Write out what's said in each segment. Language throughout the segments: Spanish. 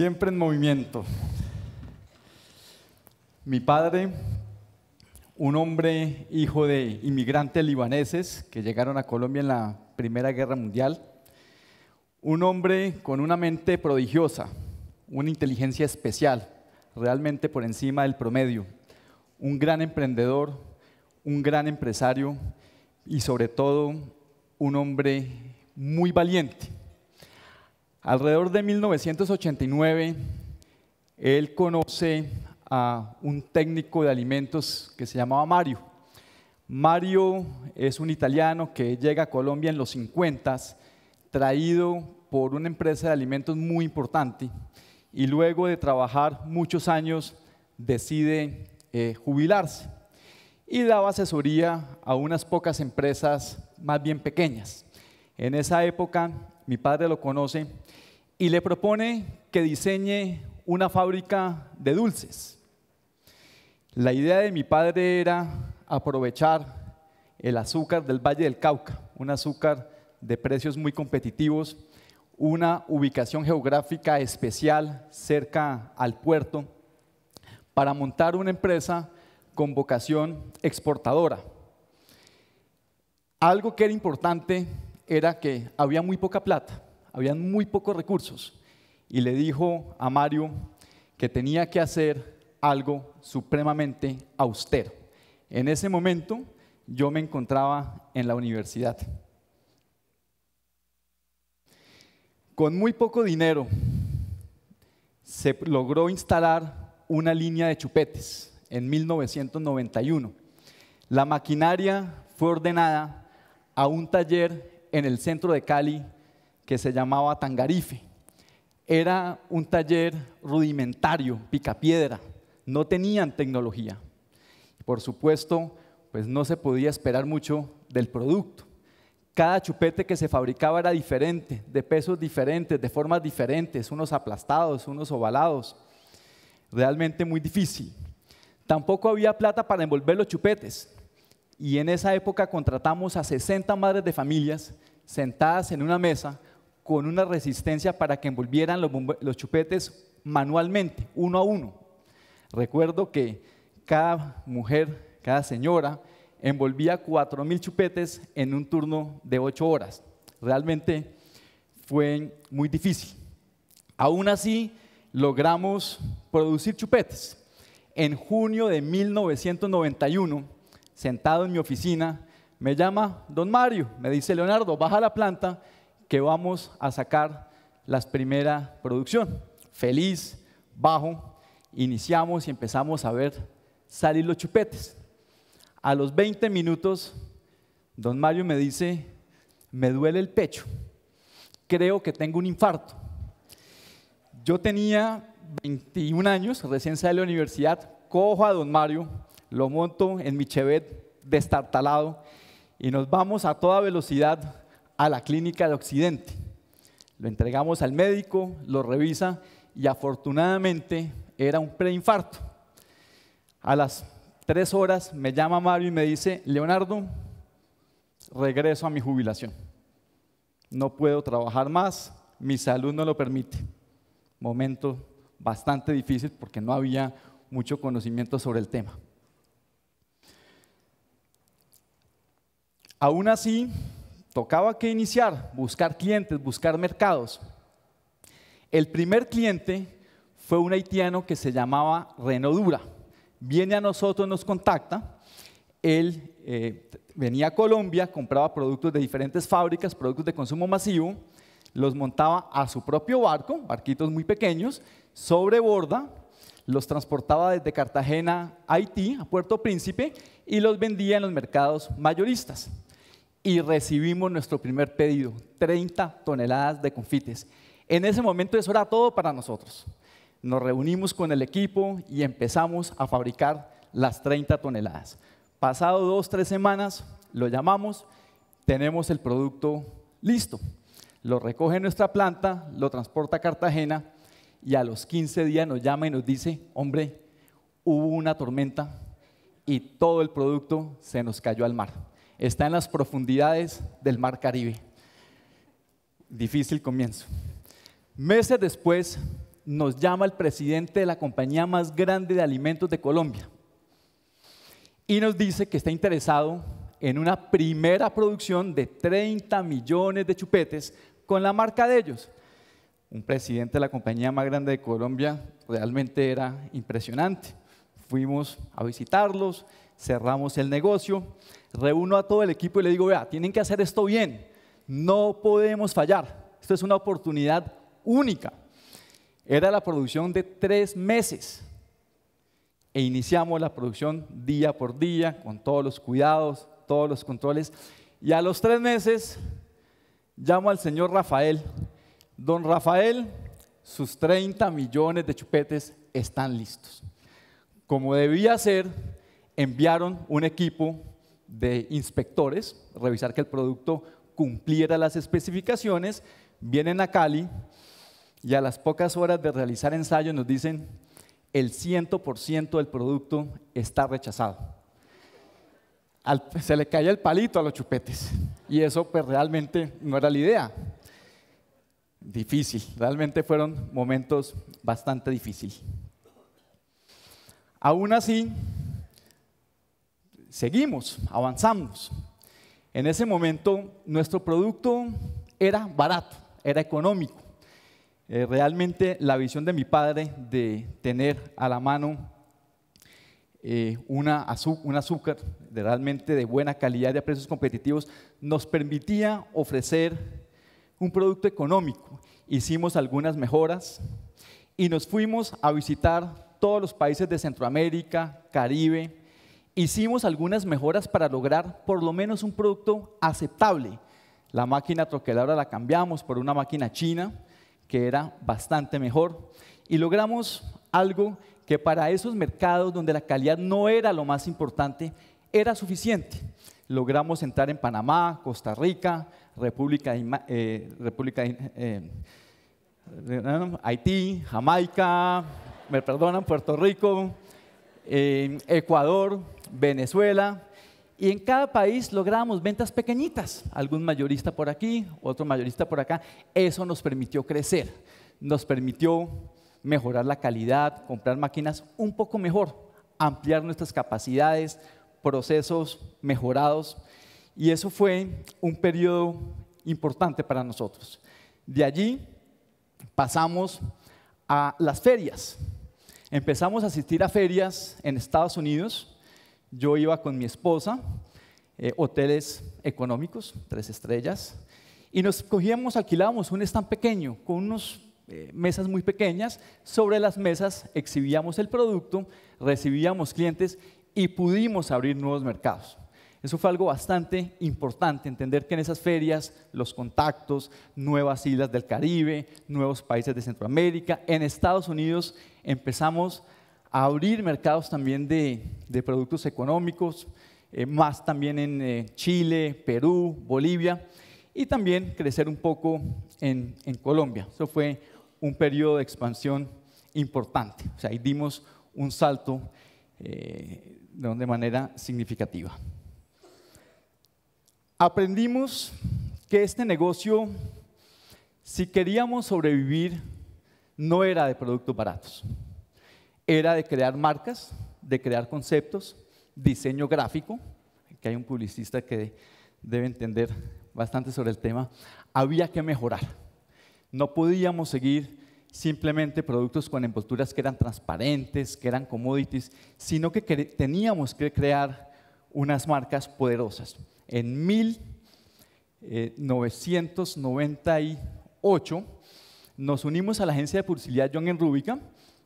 Siempre en movimiento. Mi padre, un hombre hijo de inmigrantes libaneses que llegaron a Colombia en la Primera Guerra Mundial, un hombre con una mente prodigiosa, una inteligencia especial, realmente por encima del promedio, un gran emprendedor, un gran empresario y sobre todo un hombre muy valiente Alrededor de 1989, él conoce a un técnico de alimentos que se llamaba Mario. Mario es un italiano que llega a Colombia en los 50, traído por una empresa de alimentos muy importante y luego de trabajar muchos años decide eh, jubilarse y daba asesoría a unas pocas empresas más bien pequeñas. En esa época mi padre lo conoce, y le propone que diseñe una fábrica de dulces. La idea de mi padre era aprovechar el azúcar del Valle del Cauca, un azúcar de precios muy competitivos, una ubicación geográfica especial cerca al puerto, para montar una empresa con vocación exportadora. Algo que era importante era que había muy poca plata, habían muy pocos recursos, y le dijo a Mario que tenía que hacer algo supremamente austero. En ese momento yo me encontraba en la universidad. Con muy poco dinero se logró instalar una línea de chupetes en 1991. La maquinaria fue ordenada a un taller en el centro de Cali que se llamaba Tangarife. Era un taller rudimentario, picapiedra, no tenían tecnología. Por supuesto, pues no se podía esperar mucho del producto. Cada chupete que se fabricaba era diferente, de pesos diferentes, de formas diferentes, unos aplastados, unos ovalados. Realmente muy difícil. Tampoco había plata para envolver los chupetes y en esa época contratamos a 60 madres de familias sentadas en una mesa con una resistencia para que envolvieran los, chupetes manualmente, uno a uno. Recuerdo que cada mujer, cada señora, envolvía 4.000 chupetes en un turno de 8 horas. Realmente fue muy difícil. Aún así, logramos producir chupetes. En junio de 1991, sentado en mi oficina, me llama don Mario, me dice, Leonardo, baja la planta que vamos a sacar la primera producción. Feliz, bajo, iniciamos y empezamos a ver salir los chupetes. A los 20 minutos, don Mario me dice, me duele el pecho, creo que tengo un infarto. Yo tenía 21 años, recién salí de la universidad, cojo a don Mario, lo monto en mi Chevet destartalado y nos vamos a toda velocidad a la clínica de Occidente. Lo entregamos al médico, lo revisa y afortunadamente era un preinfarto. A las tres horas me llama Mario y me dice, Leonardo, regreso a mi jubilación. No puedo trabajar más, mi salud no lo permite. Momento bastante difícil porque no había mucho conocimiento sobre el tema. Aún así, tocaba que iniciar, buscar clientes, buscar mercados. El primer cliente fue un haitiano que se llamaba Renodura. Viene a nosotros, nos contacta. Él eh, venía a Colombia, compraba productos de diferentes fábricas, productos de consumo masivo, los montaba a su propio barco, barquitos muy pequeños, sobre borda, los transportaba desde Cartagena a Haití, a Puerto Príncipe, y los vendía en los mercados mayoristas y recibimos nuestro primer pedido, 30 toneladas de confites. En ese momento eso era todo para nosotros. Nos reunimos con el equipo y empezamos a fabricar las 30 toneladas. Pasado dos, tres semanas, lo llamamos, tenemos el producto listo. Lo recoge nuestra planta, lo transporta a Cartagena y a los 15 días nos llama y nos dice, hombre, hubo una tormenta y todo el producto se nos cayó al mar está en las profundidades del Mar Caribe. Difícil comienzo. Meses después nos llama el presidente de la compañía más grande de alimentos de Colombia y nos dice que está interesado en una primera producción de 30 millones de chupetes con la marca de ellos. Un presidente de la compañía más grande de Colombia realmente era impresionante. Fuimos a visitarlos, cerramos el negocio, reúno a todo el equipo y le digo, vea, tienen que hacer esto bien, no podemos fallar, esto es una oportunidad única. Era la producción de tres meses e iniciamos la producción día por día, con todos los cuidados, todos los controles. Y a los tres meses llamo al señor Rafael. Don Rafael, sus 30 millones de chupetes están listos. Como debía ser, enviaron un equipo de inspectores, a revisar que el producto cumpliera las especificaciones, vienen a Cali y a las pocas horas de realizar ensayo nos dicen, el 100% del producto está rechazado. se le cae el palito a los chupetes y eso pues realmente no era la idea. Difícil, realmente fueron momentos bastante difíciles. Aún así, seguimos, avanzamos. En ese momento nuestro producto era barato, era económico. Eh, realmente la visión de mi padre de tener a la mano eh, un azúcar realmente de buena calidad y a precios competitivos nos permitía ofrecer un producto económico. Hicimos algunas mejoras y nos fuimos a visitar todos los países de Centroamérica, Caribe, Hicimos algunas mejoras para lograr por lo menos un producto aceptable. La máquina troqueladora la cambiamos por una máquina china, que era bastante mejor, y logramos algo que para esos mercados donde la calidad no era lo más importante, era suficiente. Logramos entrar en Panamá, Costa Rica, República, eh, República eh, Haití, Jamaica, me perdonan, Puerto Rico, eh, Ecuador, Venezuela, y en cada país logramos ventas pequeñitas, algún mayorista por aquí, otro mayorista por acá. Eso nos permitió crecer, nos permitió mejorar la calidad, comprar máquinas un poco mejor, ampliar nuestras capacidades, procesos mejorados. Y eso fue un periodo importante para nosotros. De allí pasamos a las ferias. Empezamos a asistir a ferias en Estados Unidos, yo iba con mi esposa, eh, hoteles económicos, tres estrellas, y nos cogíamos, alquilábamos un stand pequeño con unas eh, mesas muy pequeñas. Sobre las mesas exhibíamos el producto, recibíamos clientes y pudimos abrir nuevos mercados. Eso fue algo bastante importante, entender que en esas ferias los contactos, nuevas islas del Caribe, nuevos países de Centroamérica, en Estados Unidos empezamos abrir mercados también de, productos económicos, eh, más también en eh, Chile, Perú, Bolivia, y también crecer un poco en, Colombia. Eso fue un periodo de expansión importante. O sea, ahí dimos un salto eh, de manera significativa. Aprendimos que este negocio, si queríamos sobrevivir, no era de productos baratos era de crear marcas, de crear conceptos, diseño gráfico, que hay un publicista que debe entender bastante sobre el tema, había que mejorar. No podíamos seguir simplemente productos con envolturas que eran transparentes, que eran commodities, sino que teníamos que crear unas marcas poderosas. En 1998 eh, nos unimos a la agencia de publicidad John Rubica,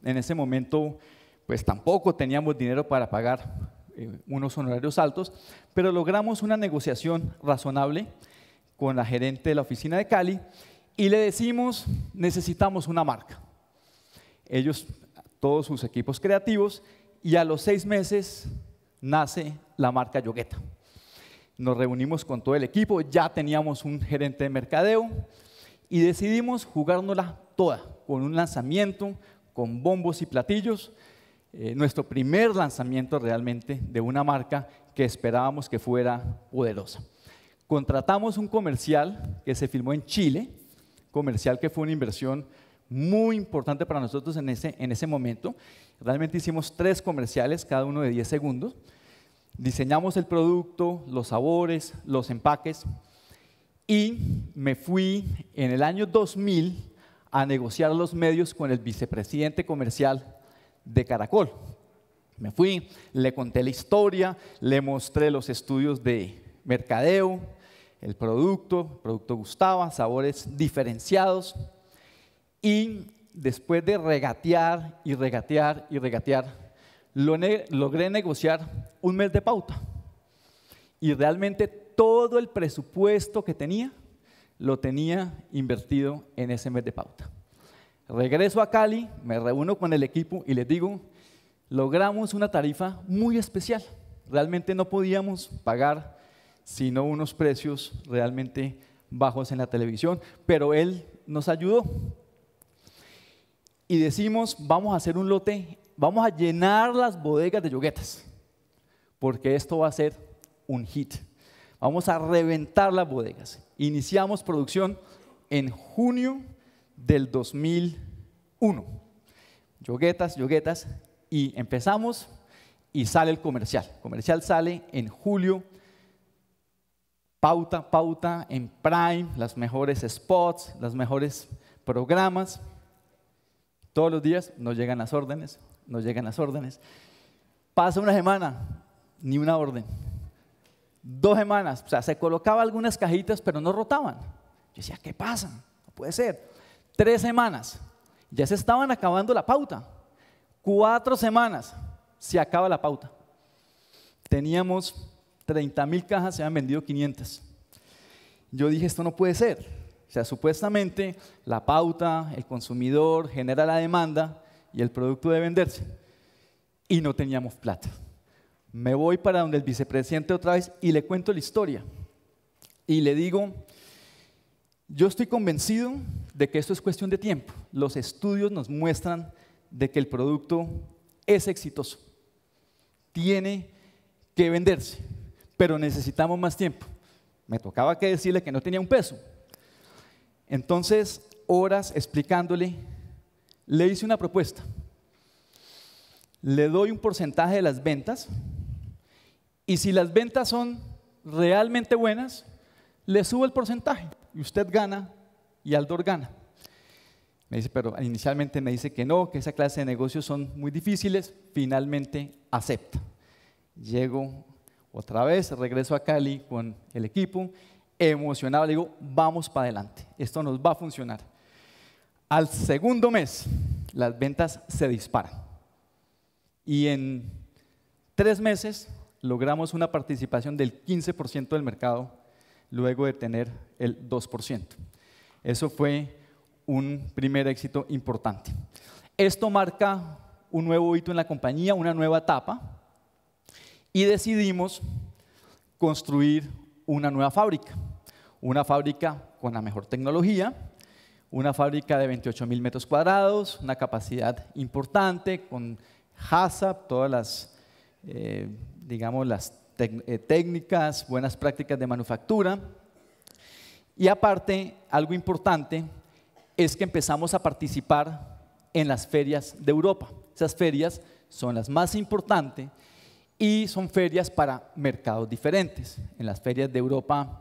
en ese momento, pues tampoco teníamos dinero para pagar eh, unos honorarios altos, pero logramos una negociación razonable con la gerente de la oficina de Cali y le decimos, necesitamos una marca. Ellos, todos sus equipos creativos, y a los seis meses nace la marca Yogueta. Nos reunimos con todo el equipo, ya teníamos un gerente de mercadeo y decidimos jugárnosla toda, con un lanzamiento, con bombos y platillos, eh, nuestro primer lanzamiento realmente de una marca que esperábamos que fuera poderosa. Contratamos un comercial que se filmó en Chile, comercial que fue una inversión muy importante para nosotros en ese, en ese momento. Realmente hicimos tres comerciales, cada uno de 10 segundos. Diseñamos el producto, los sabores, los empaques. Y me fui en el año 2000 a negociar los medios con el vicepresidente comercial de Caracol. Me fui, le conté la historia, le mostré los estudios de mercadeo, el producto, producto gustaba, sabores diferenciados. Y después de regatear y regatear y regatear, logré negociar un mes de pauta. Y realmente todo el presupuesto que tenía lo tenía invertido en ese mes de pauta. Regreso a Cali, me reúno con el equipo y les digo, logramos una tarifa muy especial. Realmente no podíamos pagar sino unos precios realmente bajos en la televisión, pero él nos ayudó. Y decimos, vamos a hacer un lote, vamos a llenar las bodegas de yoguetas, porque esto va a ser un hit. Vamos a reventar las bodegas. Iniciamos producción en junio del 2001. Yoguetas, yoguetas, y empezamos y sale el comercial. comercial sale en julio. Pauta, pauta, en Prime, las mejores spots, las mejores programas. Todos los días nos llegan las órdenes, nos llegan las órdenes. Pasa una semana, ni una orden dos semanas, o sea, se colocaba algunas cajitas, pero no rotaban. Yo decía, ¿qué pasa? No puede ser. Tres semanas, ya se estaban acabando la pauta. Cuatro semanas, se acaba la pauta. Teníamos 30 mil cajas, se han vendido 500. Yo dije, esto no puede ser. O sea, supuestamente la pauta, el consumidor genera la demanda y el producto debe venderse. Y no teníamos plata me voy para donde el vicepresidente otra vez y le cuento la historia. Y le digo, yo estoy convencido de que esto es cuestión de tiempo. Los estudios nos muestran de que el producto es exitoso. Tiene que venderse, pero necesitamos más tiempo. Me tocaba que decirle que no tenía un peso. Entonces, horas explicándole, le hice una propuesta. Le doy un porcentaje de las ventas, y si las ventas son realmente buenas, le subo el porcentaje y usted gana y Aldor gana. Me dice, pero inicialmente me dice que no, que esa clase de negocios son muy difíciles, finalmente acepta. Llego otra vez, regreso a Cali con el equipo, emocionado, le digo, vamos para adelante, esto nos va a funcionar. Al segundo mes, las ventas se disparan. Y en tres meses logramos una participación del 15% del mercado luego de tener el 2%. Eso fue un primer éxito importante. Esto marca un nuevo hito en la compañía, una nueva etapa, y decidimos construir una nueva fábrica, una fábrica con la mejor tecnología, una fábrica de 28 mil metros cuadrados, una capacidad importante, con HACCP, todas las eh, digamos, las eh, técnicas, buenas prácticas de manufactura. Y aparte, algo importante es que empezamos a participar en las ferias de Europa. Esas ferias son las más importantes y son ferias para mercados diferentes. En las ferias de Europa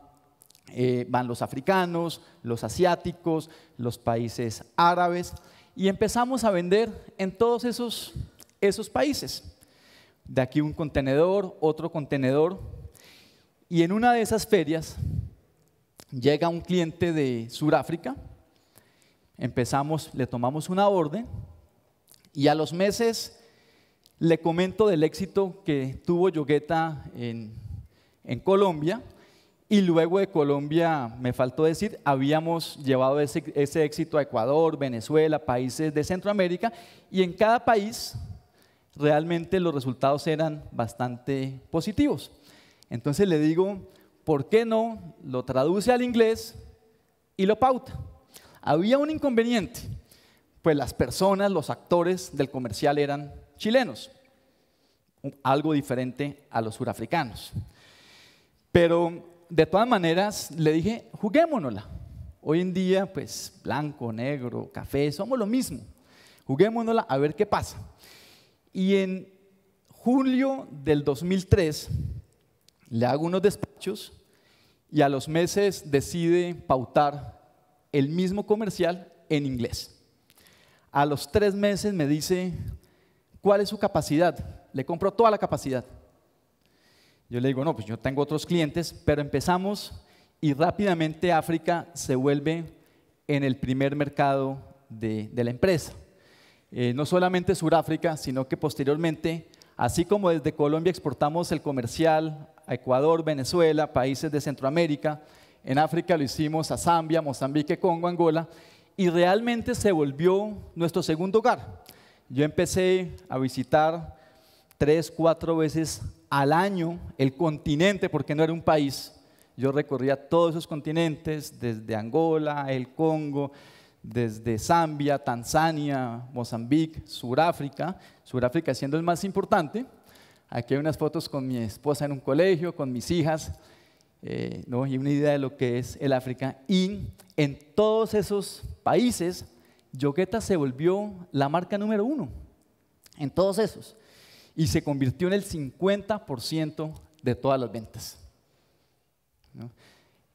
eh, van los africanos, los asiáticos, los países árabes y empezamos a vender en todos esos países de aquí un contenedor, otro contenedor. Y en una de esas ferias llega un cliente de Sudáfrica, empezamos, le tomamos una orden y a los meses le comento del éxito que tuvo Yogueta en, Colombia y luego de Colombia, me faltó decir, habíamos llevado ese éxito a Ecuador, Venezuela, países de Centroamérica y en cada país realmente los resultados eran bastante positivos. Entonces le digo, ¿por qué no lo traduce al inglés y lo pauta? Había un inconveniente, pues las personas, los actores del comercial eran chilenos, algo diferente a los surafricanos. Pero de todas maneras le dije, juguémonosla. Hoy en día, pues blanco, negro, café, somos lo mismo. Juguémonosla a ver qué pasa. Y en julio del 2003 le hago unos despachos y a los meses decide pautar el mismo comercial en inglés. A los tres meses me dice, ¿cuál es su capacidad? Le compro toda la capacidad. Yo le digo, no, pues yo tengo otros clientes, pero empezamos y rápidamente África se vuelve en el primer mercado de, de la empresa. Eh, no solamente Sudáfrica, sino que posteriormente, así como desde Colombia exportamos el comercial a Ecuador, Venezuela, países de Centroamérica, en África lo hicimos a Zambia, Mozambique, Congo, Angola, y realmente se volvió nuestro segundo hogar. Yo empecé a visitar tres, cuatro veces al año el continente, porque no era un país. Yo recorría todos esos continentes, desde Angola, el Congo, desde Zambia, Tanzania, Mozambique, Sudáfrica, Sudáfrica siendo el más importante. Aquí hay unas fotos con mi esposa en un colegio, con mis hijas, eh, ¿no? y una idea de lo que es el África. Y en todos esos países, Yogueta se volvió la marca número uno, en todos esos, y se convirtió en el 50% de todas las ventas.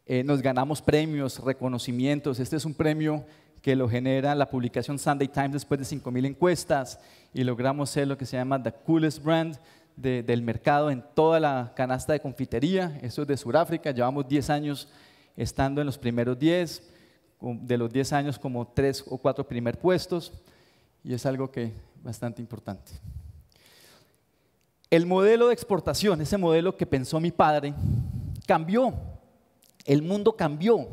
Eh, nos ganamos premios, reconocimientos. Este es un premio que lo genera la publicación Sunday Times después de 5.000 encuestas y logramos ser lo que se llama The Coolest Brand del mercado en toda la canasta de confitería. Eso es de Sudáfrica, llevamos 10 años estando en los primeros 10, de los 10 años como 3 o 4 primer puestos y es algo que es bastante importante. El modelo de exportación, ese modelo que pensó mi padre, cambió. El mundo cambió.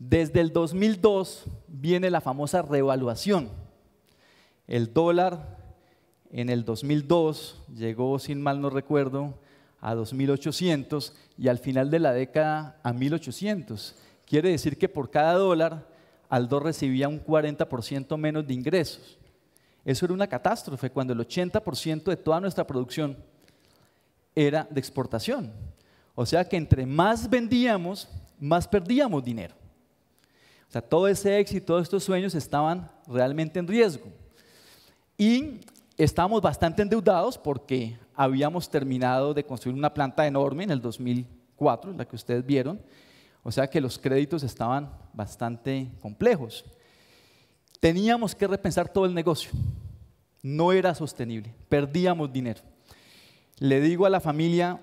Desde el 2002 viene la famosa revaluación. El dólar en el 2002 llegó, sin mal no recuerdo, a 2.800 y al final de la década a 1.800. Quiere decir que por cada dólar Aldo recibía un 40% menos de ingresos. Eso era una catástrofe cuando el 80% de toda nuestra producción era de exportación. O sea que entre más vendíamos, más perdíamos dinero todo ese éxito, todos estos sueños estaban realmente en riesgo. Y estábamos bastante endeudados porque habíamos terminado de construir una planta enorme en el 2004, la que ustedes vieron. O sea que los créditos estaban bastante complejos. Teníamos que repensar todo el negocio. No era sostenible. Perdíamos dinero. Le digo a la familia,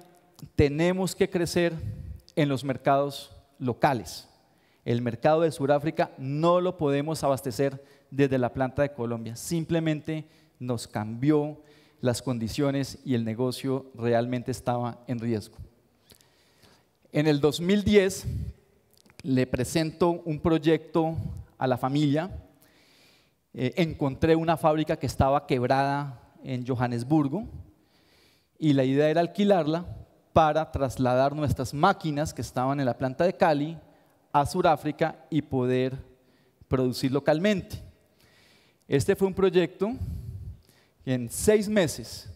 tenemos que crecer en los mercados locales el mercado de Sudáfrica no lo podemos abastecer desde la planta de Colombia. Simplemente nos cambió las condiciones y el negocio realmente estaba en riesgo. En el 2010 le presento un proyecto a la familia. Eh, encontré una fábrica que estaba quebrada en Johannesburgo y la idea era alquilarla para trasladar nuestras máquinas que estaban en la planta de Cali a Sudáfrica y poder producir localmente. Este fue un proyecto que en seis meses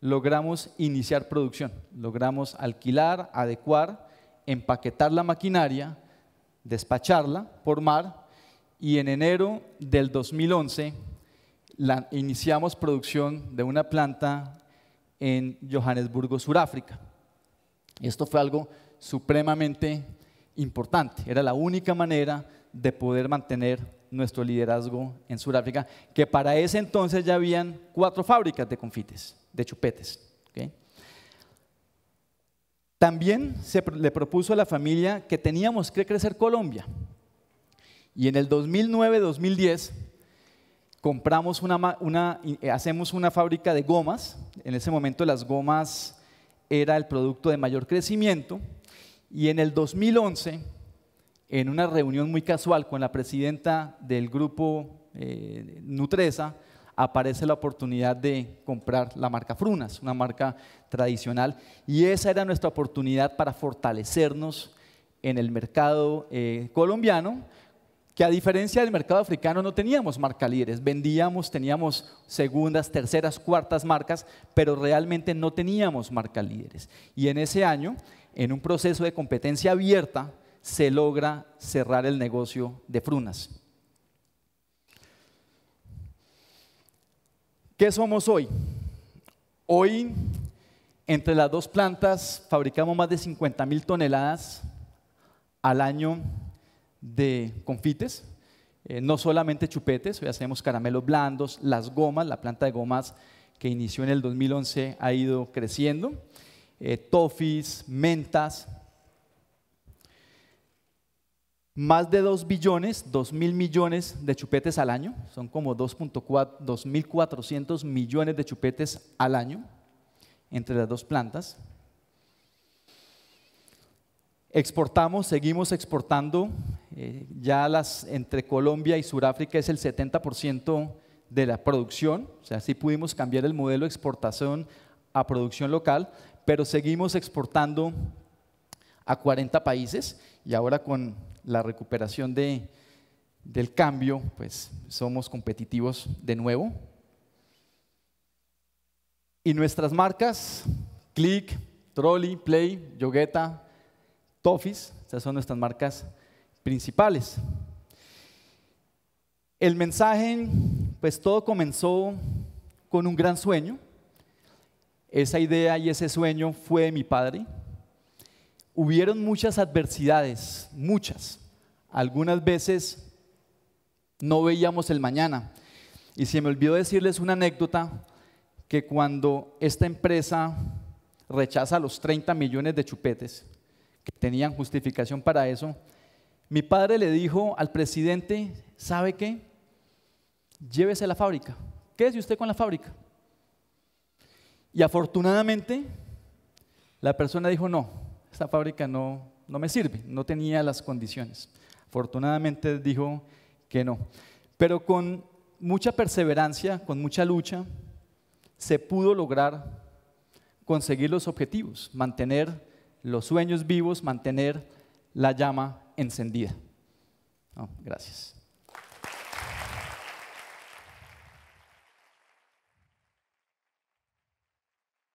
logramos iniciar producción, logramos alquilar, adecuar, empaquetar la maquinaria, despacharla por mar y en enero del 2011 iniciamos producción de una planta en Johannesburgo, Sudáfrica. Esto fue algo supremamente importante. Era la única manera de poder mantener nuestro liderazgo en Sudáfrica, que para ese entonces ya habían cuatro fábricas de confites, de chupetes. También se le propuso a la familia que teníamos que crecer Colombia. Y en el 2009-2010 compramos eh, hacemos una fábrica de gomas. En ese momento las gomas era el producto de mayor crecimiento y en el 2011, en una reunión muy casual con la presidenta del grupo eh, Nutresa, aparece la oportunidad de comprar la marca Frunas, una marca tradicional, y esa era nuestra oportunidad para fortalecernos en el mercado eh, colombiano, que a diferencia del mercado africano no teníamos marca líderes, vendíamos, teníamos segundas, terceras, cuartas marcas, pero realmente no teníamos marca líderes. Y en ese año, en un proceso de competencia abierta, se logra cerrar el negocio de Frunas. ¿Qué somos hoy? Hoy, entre las dos plantas, fabricamos más de 50 mil toneladas al año de confites, eh, no solamente chupetes, hoy hacemos caramelos blandos, las gomas, la planta de gomas que inició en el 2011 ha ido creciendo, eh, tofis, mentas. Más de 2 billones, 2 mil millones de chupetes al año, son como 2.400 millones de chupetes al año entre las dos plantas. Exportamos, seguimos exportando. Eh, ya las entre Colombia y Sudáfrica es el 70% de la producción. O sea, sí pudimos cambiar el modelo de exportación a producción local, pero seguimos exportando a 40 países y ahora con la recuperación de, del cambio, pues somos competitivos de nuevo. Y nuestras marcas, Click, Trolley, Play, Yogueta, Office, esas son nuestras marcas principales. El mensaje, pues todo comenzó con un gran sueño. Esa idea y ese sueño fue de mi padre. Hubieron muchas adversidades, muchas. Algunas veces no veíamos el mañana. Y se me olvidó decirles una anécdota que cuando esta empresa rechaza los 30 millones de chupetes, tenían justificación para eso, mi padre le dijo al presidente, ¿sabe qué? Llévese la fábrica. ¿Qué es usted con la fábrica. Y afortunadamente, la persona dijo, no, esta fábrica no, no me sirve, no tenía las condiciones. Afortunadamente dijo que no. Pero con mucha perseverancia, con mucha lucha, se pudo lograr conseguir los objetivos, mantener los sueños vivos, mantener la llama encendida. gracias.